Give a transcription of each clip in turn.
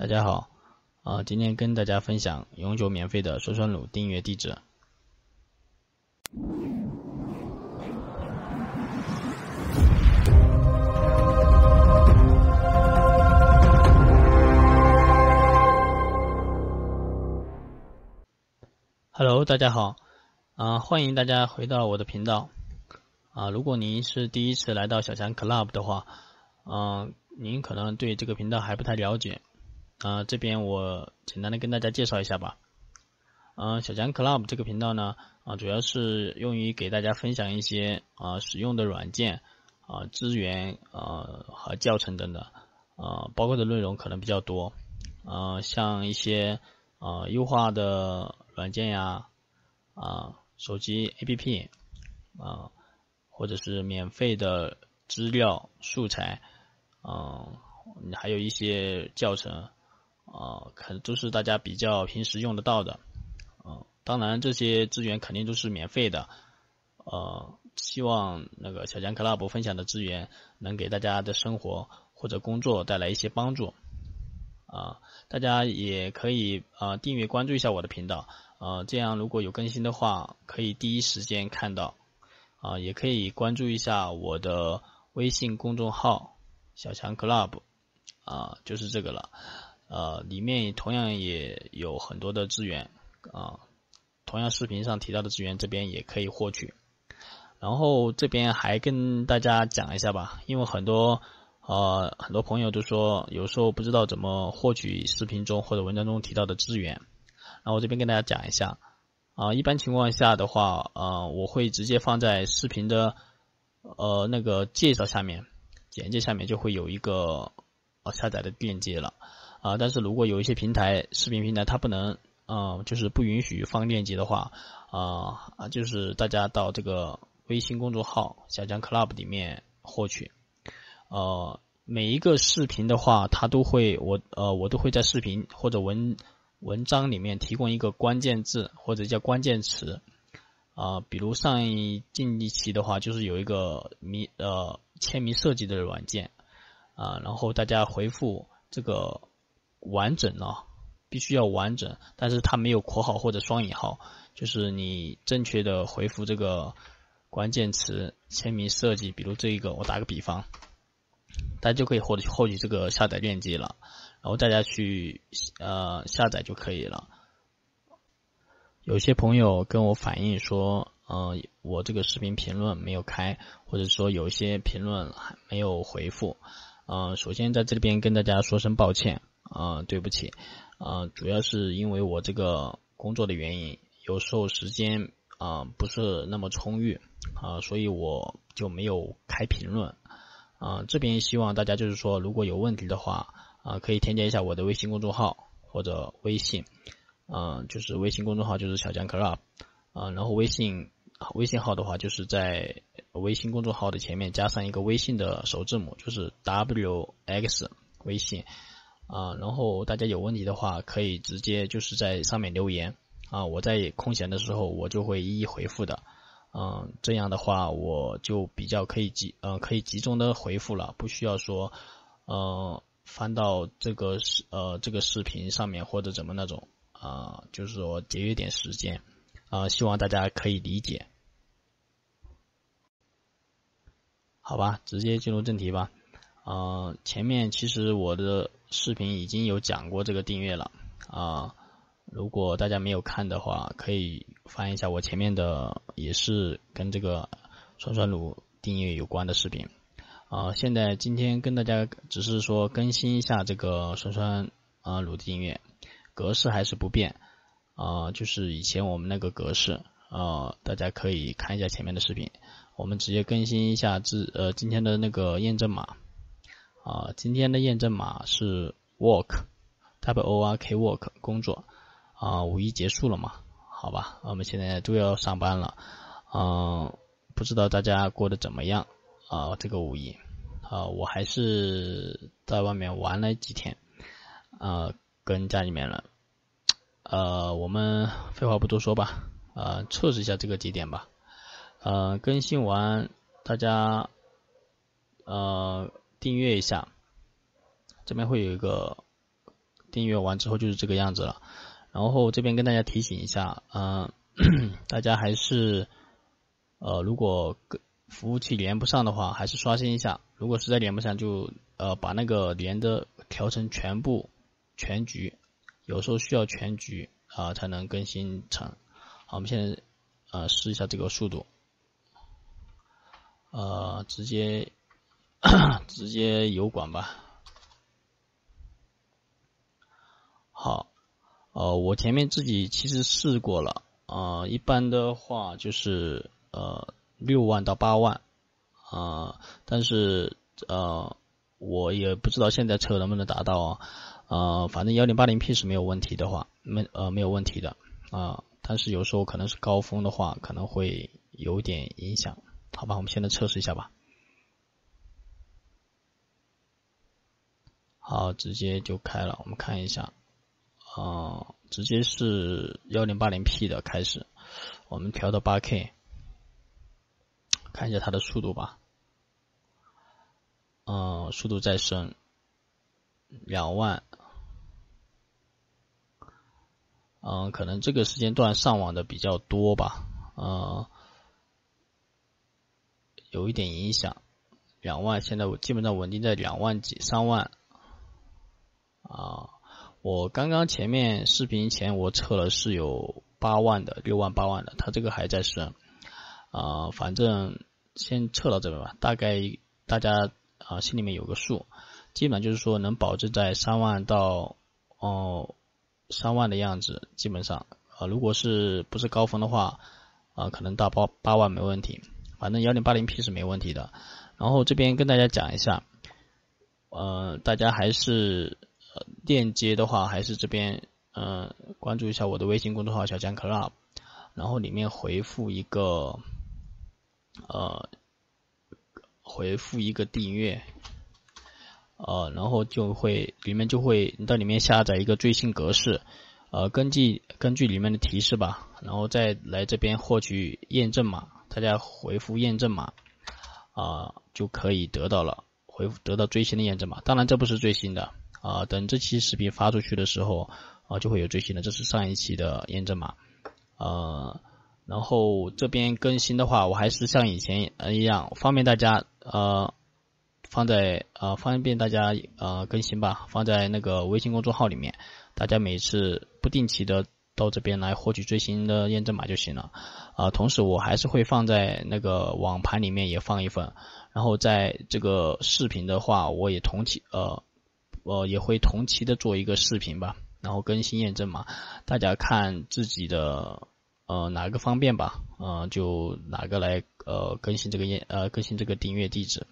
大家好，啊，今天跟大家分享永久免费的酸酸乳订阅地址。Hello，大家好，啊，欢迎大家回到我的频道，啊，如果您是第一次来到小强 Club 的话，嗯，您可能对这个频道还不太了解。啊，这边我简单的跟大家介绍一下吧。嗯，小强 Club 这个频道呢，啊，主要是用于给大家分享一些啊使用的软件、啊资源、啊和教程等等。啊，包括的内容可能比较多。啊，像一些啊优化的软件呀，啊手机 APP，啊或者是免费的资料素材，嗯，还有一些教程。啊，可都是大家比较平时用得到的，啊，当然这些资源肯定都是免费的，呃，希望那个小强 club 分享的资源能给大家的生活或者工作带来一些帮助，啊，大家也可以啊订阅关注一下我的频道，啊，这样如果有更新的话可以第一时间看到，啊，也可以关注一下我的微信公众号小强 club，啊，就是这个了。呃，里面同样也有很多的资源啊，同样视频上提到的资源，这边也可以获取。然后这边还跟大家讲一下吧，因为很多呃很多朋友都说，有时候不知道怎么获取视频中或者文章中提到的资源。那我这边跟大家讲一下啊，一般情况下的话，呃，我会直接放在视频的呃那个介绍下面、简介下面，就会有一个呃下载的链接了。啊，但是如果有一些平台视频平台它不能，嗯，就是不允许放链接的话，啊，就是大家到这个微信公众号小江 club 里面获取，呃，每一个视频的话，它都会我呃我都会在视频或者文文章里面提供一个关键字或者叫关键词，啊，比如上一近一期的话，就是有一个迷呃签名设计的软件，啊，然后大家回复这个。完整啊，必须要完整。但是它没有括号或者双引号，就是你正确的回复这个关键词签名设计。比如这一个，我打个比方，大家就可以获获取这个下载链接了，然后大家去呃下载就可以了。有些朋友跟我反映说，嗯，我这个视频评论没有开，或者说有些评论还没有回复，嗯，首先在这边跟大家说声抱歉。啊，对不起，啊，主要是因为我这个工作的原因，有时候时间啊不是那么充裕啊，所以我就没有开评论啊。这边希望大家就是说，如果有问题的话啊，可以添加一下我的微信公众号或者微信，嗯，就是微信公众号就是小江 club，啊，然后微信微信号的话就是在微信公众号的前面加上一个微信的首字母，就是 wx 微信。啊，然后大家有问题的话，可以直接就是在上面留言啊，我在空闲的时候我就会一一回复的。嗯，这样的话我就比较可以集，嗯，可以集中的回复了，不需要说，嗯，翻到这个视，呃，这个视频上面或者怎么那种啊，就是说节约点时间啊，希望大家可以理解。好吧，直接进入正题吧。嗯，前面其实我的。视频已经有讲过这个订阅了啊，如果大家没有看的话，可以翻一下我前面的也是跟这个酸酸乳订阅有关的视频啊。现在今天跟大家只是说更新一下这个酸酸啊乳的订阅格式还是不变啊，就是以前我们那个格式啊，大家可以看一下前面的视频，我们直接更新一下自呃今天的那个验证码。啊，今天的验证码是 work，w o r k work 工作。啊，五一结束了嘛？好吧，我们现在都要上班了。嗯，不知道大家过得怎么样？啊，这个五一，啊，我还是在外面玩了几天。啊，跟家里面人，呃，我们废话不多说吧。呃，测试一下这个节点吧。呃，更新完大家，呃。订阅一下，这边会有一个订阅完之后就是这个样子了。然后这边跟大家提醒一下，嗯，大家还是呃，如果服务器连不上的话，还是刷新一下。如果实在连不上，就呃把那个连的调成全部全局，有时候需要全局啊才能更新成。好，我们现在啊试一下这个速度，呃，直接。直接油管吧。好，呃，我前面自己其实试过了，啊，一般的话就是呃六万到八万，啊，但是呃我也不知道现在车能不能达到，啊，反正幺零八零 P 是没有问题的话，没呃没有问题的，啊，但是有时候可能是高峰的话，可能会有点影响，好吧，我们现在测试一下吧。好，直接就开了。我们看一下，啊，直接是幺零八零 P 的开始。我们调到八 K，看一下它的速度吧。嗯，速度在升，两万。嗯，可能这个时间段上网的比较多吧。嗯，有一点影响。两万，现在我基本上稳定在两万几、三万。啊，我刚刚前面视频前我测了是有八万的，六万八万的，它这个还在升。啊，反正先测到这边吧，大概大家啊心里面有个数，基本上就是说能保证在三万到哦三万的样子，基本上啊，如果是不是高峰的话，啊可能到八八万没问题，反正幺零八零 P 是没问题的。然后这边跟大家讲一下，呃，大家还是。链接的话，还是这边，嗯，关注一下我的微信公众号“小江 Club”，然后里面回复一个，呃，回复一个订阅，呃，然后就会里面就会，你到里面下载一个最新格式，呃，根据根据里面的提示吧，然后再来这边获取验证码，大家回复验证码，啊，就可以得到了，回复得到最新的验证码，当然这不是最新的。啊，等这期视频发出去的时候，啊就会有最新的。这是上一期的验证码，呃，然后这边更新的话，我还是像以前一样，方便大家呃放在呃方便大家呃更新吧，放在那个微信公众号里面，大家每次不定期的到这边来获取最新的验证码就行了。啊，同时我还是会放在那个网盘里面也放一份，然后在这个视频的话，我也同期呃。呃，也会同期的做一个视频吧，然后更新验证嘛，大家看自己的呃哪个方便吧，呃就哪个来呃更新这个验呃更新这个订阅地址，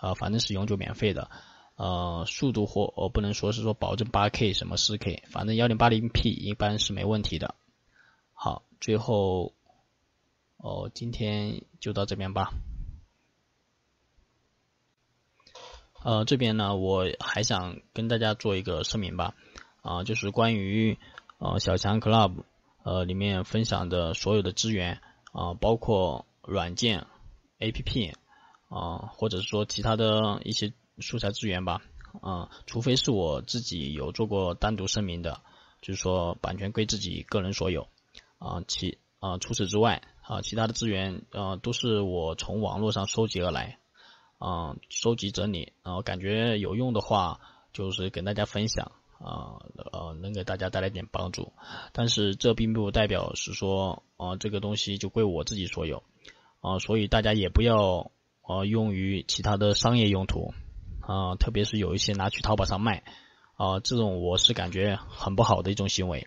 呃反正是永久免费的，呃速度或呃不能说是说保证八 K 什么四 K，反正幺零八零 P 一般是没问题的。好，最后哦今天就到这边吧。呃，这边呢，我还想跟大家做一个声明吧，啊，就是关于，呃，小强 Club，呃，里面分享的所有的资源，啊，包括软件、APP，啊，或者是说其他的一些素材资源吧，啊，除非是我自己有做过单独声明的，就是说版权归自己个人所有，啊，其啊，除此之外，啊，其他的资源，呃，都是我从网络上收集而来。啊，收集整理，然后感觉有用的话，就是跟大家分享啊，呃，能给大家带来一点帮助。但是这并不代表是说啊，这个东西就归我自己所有啊，所以大家也不要啊用于其他的商业用途啊，特别是有一些拿去淘宝上卖啊，这种我是感觉很不好的一种行为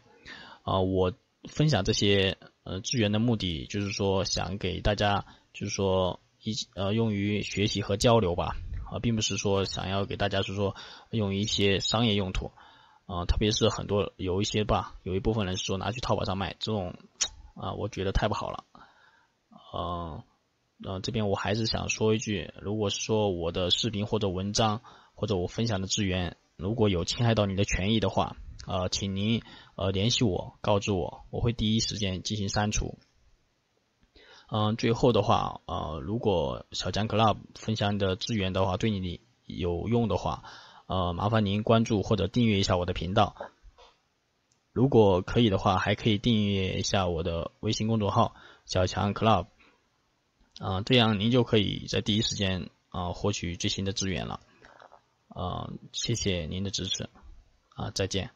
啊。我分享这些呃资源的目的，就是说想给大家，就是说。一呃，用于学习和交流吧，啊，并不是说想要给大家是说用一些商业用途，啊，特别是很多有一些吧，有一部分人说拿去淘宝上卖这种，啊，我觉得太不好了，嗯，嗯，这边我还是想说一句，如果是说我的视频或者文章或者我分享的资源如果有侵害到你的权益的话，呃，请您呃联系我，告知我，我会第一时间进行删除。嗯，最后的话，呃，如果小强 club 分享的资源的话对你有用的话，呃，麻烦您关注或者订阅一下我的频道。如果可以的话，还可以订阅一下我的微信公众号小强 club。啊，这样您就可以在第一时间啊获取最新的资源了。啊，谢谢您的支持，啊，再见。